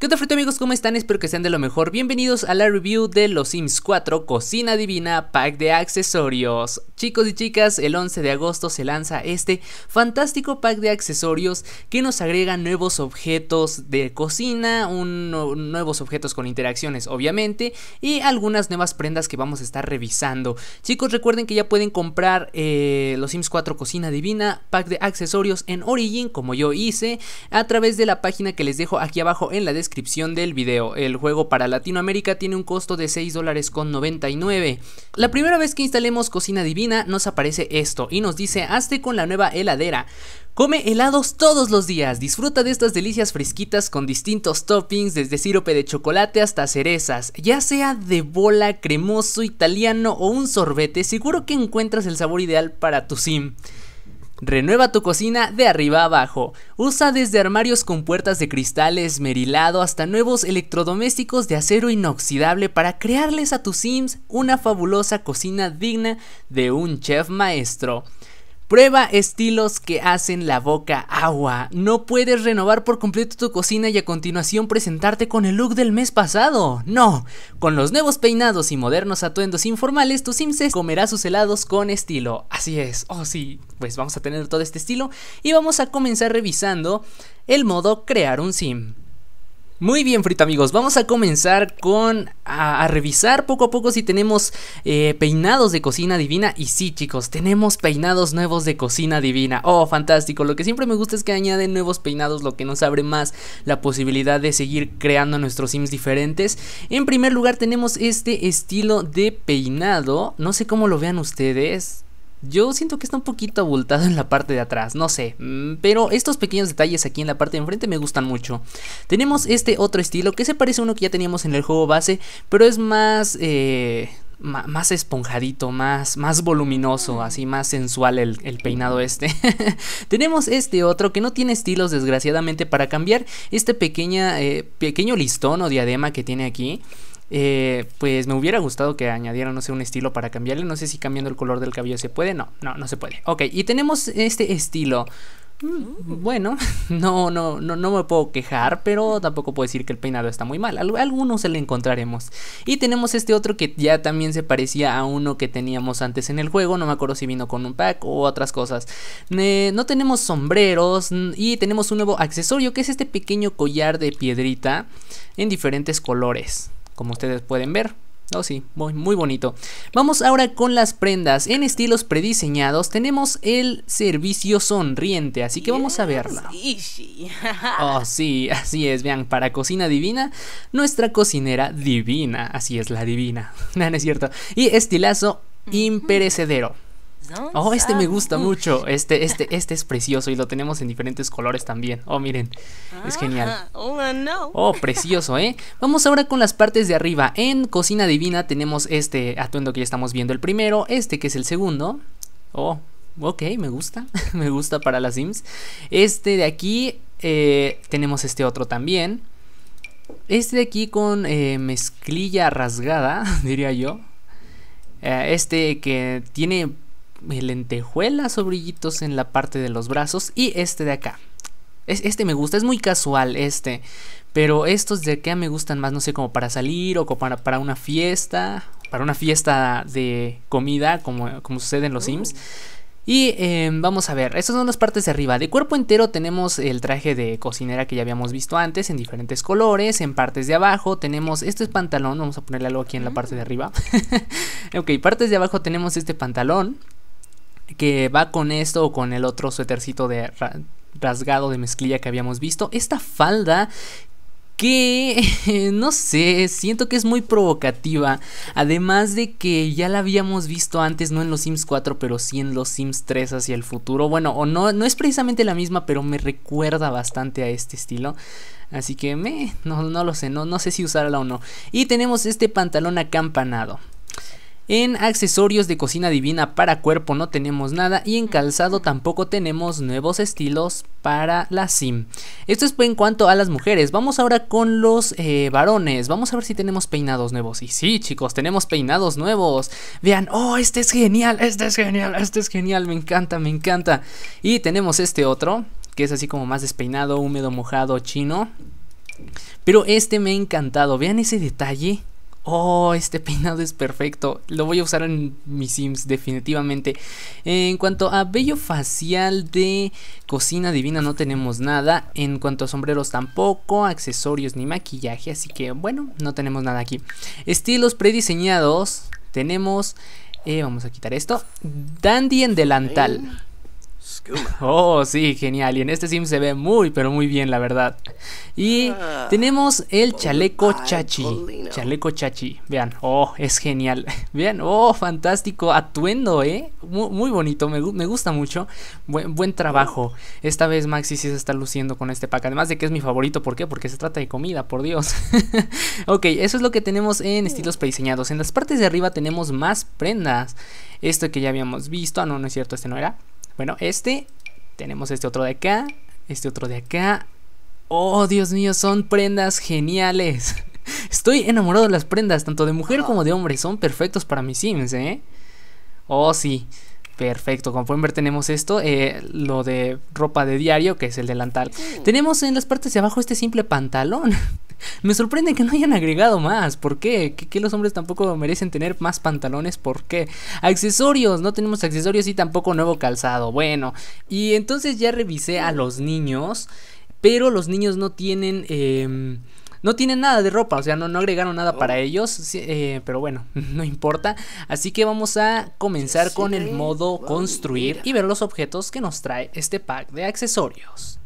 ¿Qué tal frito amigos? ¿Cómo están? Espero que sean de lo mejor. Bienvenidos a la review de Los Sims 4 Cocina Divina Pack de Accesorios. Chicos y chicas, el 11 de agosto se lanza este fantástico pack de accesorios que nos agrega nuevos objetos de cocina, nuevos objetos con interacciones obviamente y algunas nuevas prendas que vamos a estar revisando. Chicos recuerden que ya pueden comprar eh, Los Sims 4 Cocina Divina Pack de Accesorios en Origin como yo hice a través de la página que les dejo aquí abajo en la descripción descripción del video. El juego para Latinoamérica tiene un costo de 6 dólares con 99. La primera vez que instalemos Cocina Divina nos aparece esto y nos dice hazte con la nueva heladera. Come helados todos los días, disfruta de estas delicias fresquitas con distintos toppings, desde sirope de chocolate hasta cerezas, ya sea de bola, cremoso, italiano o un sorbete, seguro que encuentras el sabor ideal para tu sim. Renueva tu cocina de arriba abajo. Usa desde armarios con puertas de cristal esmerilado hasta nuevos electrodomésticos de acero inoxidable para crearles a tus Sims una fabulosa cocina digna de un chef maestro. Prueba estilos que hacen la boca agua. No puedes renovar por completo tu cocina y a continuación presentarte con el look del mes pasado. No, con los nuevos peinados y modernos atuendos informales, tu sims comerá sus helados con estilo. Así es, oh sí, pues vamos a tener todo este estilo y vamos a comenzar revisando el modo crear un sim. Muy bien, Frito amigos, vamos a comenzar con a, revisar poco a poco si tenemos eh, peinados de cocina divina. Y sí, chicos, tenemos peinados nuevos de cocina divina. Oh, fantástico. Lo que siempre me gusta es que añaden nuevos peinados, lo que nos abre más la posibilidad de seguir creando nuestros sims diferentes. En primer lugar, tenemos este estilo de peinado. No sé cómo lo vean ustedes. Yo siento que está un poquito abultado en la parte de atrás, no sé, mm, pero estos pequeños detalles aquí en la parte de enfrente me gustan mucho. Tenemos este otro estilo que se parece a uno que ya teníamos en el juego base, pero es más... Eh, más esponjadito, más, más voluminoso, mm. así más sensual el, peinado este. Tenemos este otro que no tiene estilos desgraciadamente para cambiar este eh, pequeño listón o diadema que tiene aquí. Eh, pues me hubiera gustado que añadieran, no sé, un estilo para cambiarle. No sé si cambiando el color del cabello se puede. No, no, no se puede. Ok, y tenemos este estilo. Mm, uh. Bueno, no, no, no, no me puedo quejar, pero tampoco puedo decir que el peinado está muy mal. Alguno se le encontraremos. Y tenemos este otro que ya también se parecía a uno que teníamos antes en el juego. No me acuerdo si vino con un pack o otras cosas. no tenemos sombreros y tenemos un nuevo accesorio que es este pequeño collar de piedrita en diferentes colores como ustedes pueden ver. Oh sí, muy, muy bonito. Vamos ahora con las prendas. En estilos prediseñados tenemos el servicio sonriente, así que vamos a verla. Oh sí, así es, vean, para cocina divina, nuestra cocinera divina, así es la divina, no es cierto. Y estilazo imperecedero. Oh, este me gusta mucho. Este, este, este es precioso y lo tenemos en diferentes colores también. Oh, miren. Es genial. Ah, oh, oh, precioso, ¿eh? Vamos ahora con las partes de arriba. En Cocina Divina tenemos este atuendo que ya estamos viendo el primero, este que es el segundo. Oh, ok, me gusta. me gusta para las Sims. Este de aquí eh, tenemos este otro también. Este de aquí con eh, mezclilla rasgada, diría yo. Eh, este que tiene eh, lentejuelas o brillitos en la parte de los brazos y este de acá. este me gusta, es muy casual este, pero estos de acá me gustan más, no sé, como para salir o como para, para una fiesta, para una fiesta de comida como, como sucede en los oh. Sims. Y em, vamos a ver, estas son las partes de arriba. De cuerpo entero tenemos el traje de cocinera que ya habíamos visto antes en diferentes colores. En partes de abajo tenemos, este es pantalón, vamos a ponerle algo aquí en la mm. parte de arriba. ok, partes de abajo tenemos este pantalón que va con esto o con el otro suetercito de rasgado de mezclilla que habíamos visto. Esta falda que no sé, siento que es muy provocativa. Además de que ya la habíamos visto antes, no en los Sims 4, pero sí en los Sims 3 hacia el futuro. Bueno, o no, no es precisamente la misma, pero me recuerda bastante a este estilo. Así que me, no, lo sé, no, no sé si usarla o no. Y tenemos este pantalón acampanado. En accesorios de cocina divina para cuerpo no tenemos nada y en calzado tampoco tenemos nuevos estilos para la sim. Esto es en cuanto a las mujeres. Vamos ahora con los eh, varones. Vamos a ver si tenemos peinados nuevos. Y sí, chicos, tenemos peinados nuevos. Vean, oh, este es genial, este es genial, este es genial, me encanta, me encanta. Y tenemos este otro, que es así como más despeinado, húmedo, mojado, chino. Pero este me ha encantado. Vean ese detalle oh, este peinado es perfecto, lo voy a usar en mis Sims definitivamente. En cuanto a bello facial de cocina divina no tenemos nada, en cuanto a sombreros tampoco, accesorios ni maquillaje, así que bueno, no tenemos nada aquí. Estilos prediseñados, tenemos... Eh, vamos a quitar esto. Dandy en delantal. Oh, sí, genial. Y en este sim se ve muy, pero muy bien, la verdad. Y ah. tenemos el chaleco chachi. Pues chaleco chachi. Vean, oh, es genial. Vean, oh, fantástico. Atuendo, ¿eh? Muy, bonito, me, gusta mucho. Buen, buen trabajo. Mm. Esta vez Maxi sí se está luciendo con este pack. Además de que es mi favorito, ¿por qué? Porque se trata de comida, por Dios. ok, eso es lo que tenemos en estilos mm. prediseñados. En las partes de arriba tenemos más prendas. Esto que ya habíamos visto. Ah, no, no es cierto, este no era. Bueno, este, tenemos este otro de acá, este otro de acá. Oh, Dios mío, son prendas geniales. Estoy enamorado de las prendas, tanto de mujer como de hombre. Son perfectos para mis sims, ¿eh? Oh, sí. Perfecto, como pueden ver tenemos esto, eh, lo de ropa de diario, que es el delantal. Mm. Tenemos en las partes de abajo este simple pantalón. Me sorprende que no hayan agregado más. ¿Por qué? ¿Que, los hombres tampoco merecen tener más pantalones? ¿Por qué? Accesorios, no tenemos accesorios y tampoco nuevo calzado. Bueno, y entonces ya revisé a los niños, pero los niños no tienen... Em, no tienen nada de ropa, o sea, no, no agregaron nada para oh. ellos, eh, pero bueno, no importa. Así que vamos a comenzar con el modo construir y ver los objetos que nos trae este pack de accesorios.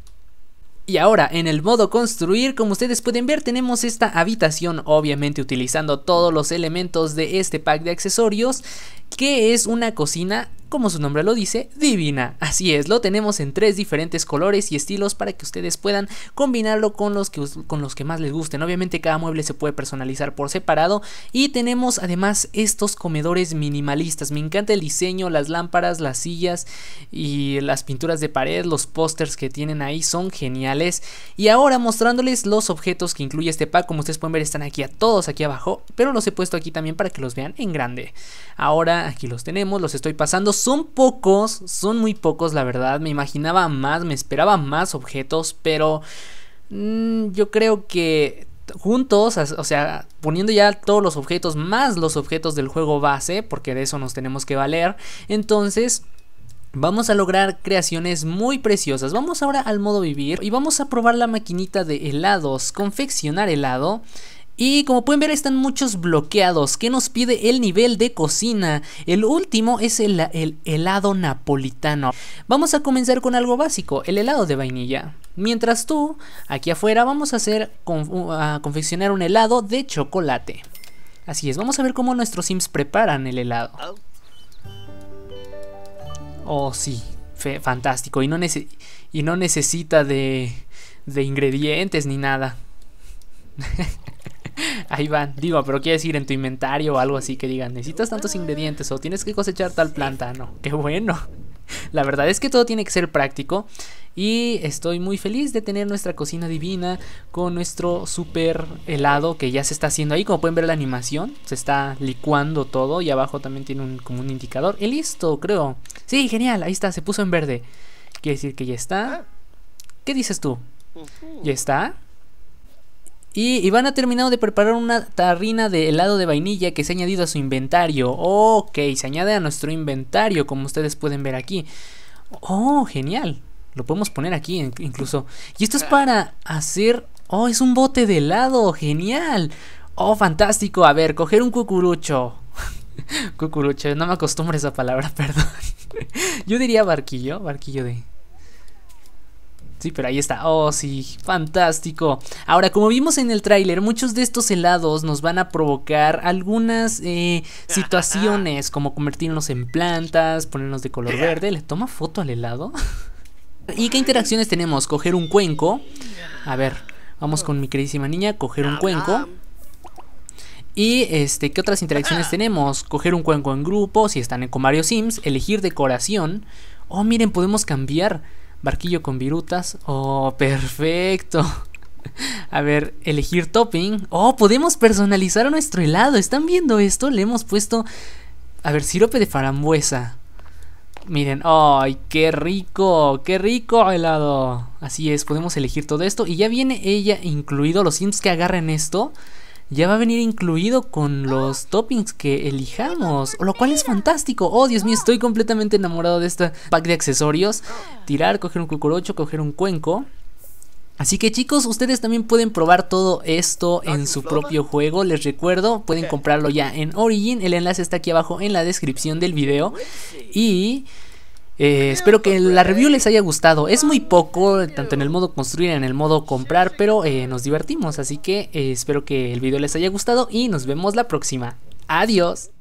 Y ahora en el modo construir, como ustedes pueden ver, tenemos esta habitación obviamente utilizando todos los elementos de este pack de accesorios, que es una cocina como su nombre lo dice, divina. Así es, lo tenemos en tres diferentes colores y estilos para que ustedes puedan combinarlo con los que, con los que más les gusten. Obviamente cada mueble se puede personalizar por separado y tenemos además estos comedores minimalistas. Me encanta el diseño, las lámparas, las sillas y las pinturas de pared, los pósters que tienen ahí son geniales. Y ahora mostrándoles los objetos que incluye este pack, como ustedes pueden ver están aquí a todos aquí abajo, pero los he puesto aquí también para que los vean en grande. Ahora aquí los tenemos, los estoy pasando son pocos, son muy pocos la verdad. Me imaginaba más, me esperaba más objetos, pero mm, yo creo que juntos, o sea, poniendo ya todos los objetos más los objetos del juego base, porque de eso nos tenemos que valer, entonces Vamos a lograr creaciones muy preciosas. Vamos ahora al modo vivir y vamos a probar la maquinita de helados, confeccionar helado. Y como pueden ver están muchos bloqueados ¿Qué nos pide el nivel de cocina. El último es el, helado napolitano. Vamos a comenzar con algo básico, el helado de vainilla. Mientras tú, aquí afuera vamos a hacer uh, a confeccionar un helado de chocolate. Así es, vamos a ver cómo nuestros sims preparan el helado. Oh sí, fantástico y no, necesita de, de ingredientes ni nada. ahí van. Digo, pero quiere decir en tu inventario o algo así que digan, necesitas tantos ingredientes o tienes que cosechar tal planta. No, qué bueno. La verdad es que todo tiene que ser práctico y estoy muy feliz de tener nuestra cocina divina con nuestro super helado que ya se está haciendo ahí. Como pueden ver la animación, se está licuando todo y abajo también tiene un, como un indicador. Y listo, creo. Sí, genial, ahí está, se puso en verde. Quiere decir que ya está. Ah. ¿Qué dices tú? ¿Ya está? Y Iván ha terminado de preparar una tarrina de helado de vainilla que se ha añadido a su inventario. Ok, se añade a nuestro inventario, como ustedes pueden ver aquí. Oh, genial. Lo podemos poner aquí incluso. Y esto es para hacer... Oh, es un bote de helado, genial. Oh, fantástico. A ver, coger un cucurucho. cucurucho, no me acostumbro a esa palabra, perdón. Yo diría barquillo, barquillo de... Sí, pero ahí está. Oh, sí, fantástico. Ahora, como vimos en el tráiler, muchos de estos helados nos van a provocar algunas eh, situaciones, como convertirnos en plantas, ponernos de color verde. ¿Le toma foto al helado? ¿Y qué interacciones tenemos? Coger un cuenco. A ver, vamos con mi queridísima niña, coger un cuenco. Y este, ¿qué otras interacciones tenemos? Coger un cuenco en grupo, si están en Comario sims, elegir decoración. Oh, miren, podemos cambiar barquillo con virutas. Oh, perfecto. A ver, elegir topping. Oh, podemos personalizar nuestro helado. ¿Están viendo esto? Le hemos puesto, a ver, sirope de farambuesa. Miren, ¡ay, qué rico! ¡Qué rico helado! Así es, podemos elegir todo esto. Y ya viene ella incluido. Los sims que agarren esto ya va a venir incluido con los toppings que elijamos, lo cual es fantástico. Oh, Dios mío, estoy completamente enamorado de este pack de accesorios. Tirar, coger un cucorocho, coger un cuenco. Así que chicos, ustedes también pueden probar todo esto ah, en su propio juego, les recuerdo, pueden comprarlo ya en Origin, el enlace está aquí abajo en la descripción del video y eh, espero que la review les haya gustado. Es muy ah, poco, tanto en el modo construir, en el modo comprar, pero eh, nos divertimos. Así que eh, espero que el video les haya gustado y nos vemos la próxima. Adiós.